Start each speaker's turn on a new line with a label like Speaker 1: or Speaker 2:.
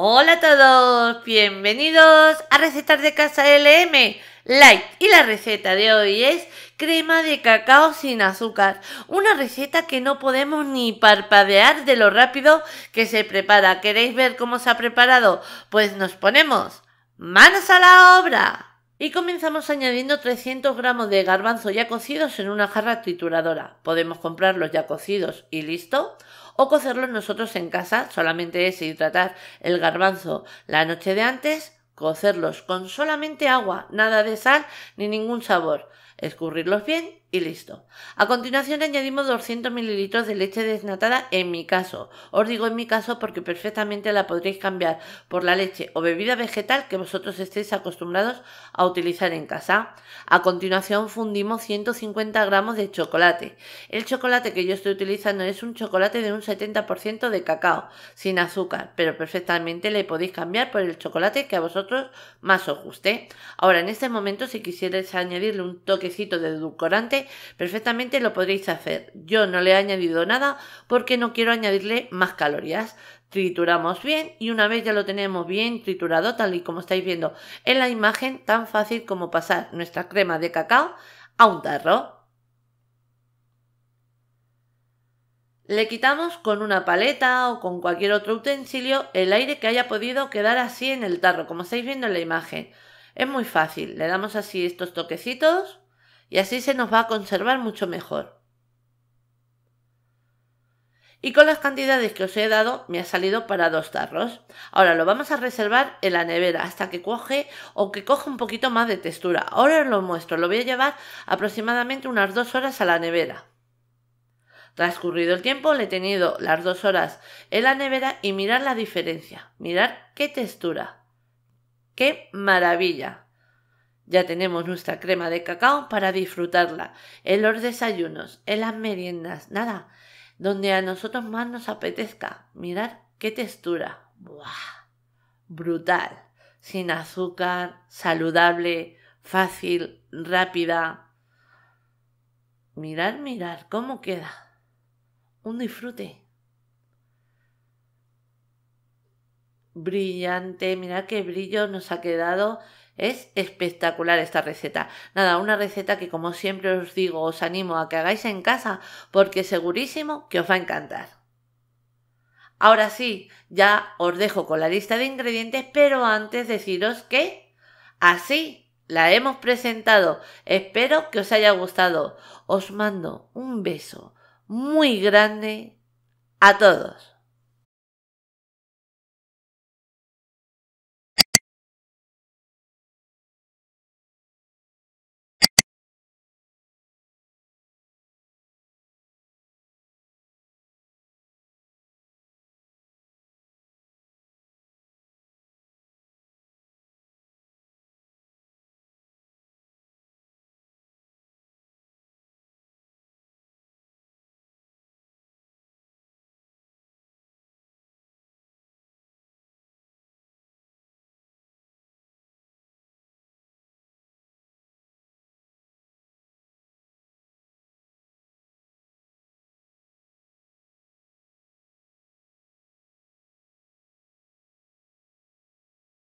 Speaker 1: Hola a todos, bienvenidos a Recetas de Casa LM Light y la receta de hoy es crema de cacao sin azúcar, una receta que no podemos ni parpadear de lo rápido que se prepara. ¿Queréis ver cómo se ha preparado? Pues nos ponemos manos a la obra. Y comenzamos añadiendo 300 gramos de garbanzo ya cocidos en una jarra trituradora. Podemos comprarlos ya cocidos y listo o cocerlos nosotros en casa, solamente es hidratar tratar el garbanzo la noche de antes, cocerlos con solamente agua, nada de sal ni ningún sabor, escurrirlos bien y listo. A continuación añadimos 200 mililitros de leche desnatada en mi caso. Os digo en mi caso porque perfectamente la podréis cambiar por la leche o bebida vegetal que vosotros estéis acostumbrados a utilizar en casa. A continuación fundimos 150 gramos de chocolate. El chocolate que yo estoy utilizando es un chocolate de un 70% de cacao, sin azúcar, pero perfectamente le podéis cambiar por el chocolate que a vosotros más os guste. Ahora en este momento si quisierais añadirle un toquecito de edulcorante perfectamente, lo podréis hacer. Yo no le he añadido nada porque no quiero añadirle más calorías. Trituramos bien y una vez ya lo tenemos bien triturado, tal y como estáis viendo en la imagen, tan fácil como pasar nuestra crema de cacao a un tarro. Le quitamos con una paleta o con cualquier otro utensilio el aire que haya podido quedar así en el tarro, como estáis viendo en la imagen. Es muy fácil, le damos así estos toquecitos y así se nos va a conservar mucho mejor. Y con las cantidades que os he dado me ha salido para dos tarros. Ahora lo vamos a reservar en la nevera hasta que coge o que coja un poquito más de textura. Ahora os lo muestro, lo voy a llevar aproximadamente unas dos horas a la nevera. Transcurrido el tiempo, le he tenido las dos horas en la nevera y mirar la diferencia. Mirar qué textura. ¡Qué maravilla! Ya tenemos nuestra crema de cacao para disfrutarla, en los desayunos, en las meriendas, nada, donde a nosotros más nos apetezca. Mirad qué textura. ¡Buah! Brutal. Sin azúcar, saludable, fácil, rápida. Mirad, mirad cómo queda. Un disfrute. Brillante, mirad qué brillo nos ha quedado es espectacular esta receta. Nada, una receta que como siempre os digo, os animo a que hagáis en casa porque segurísimo que os va a encantar. Ahora sí, ya os dejo con la lista de ingredientes, pero antes deciros que así la hemos presentado. Espero que os haya gustado. Os mando un beso muy grande a todos.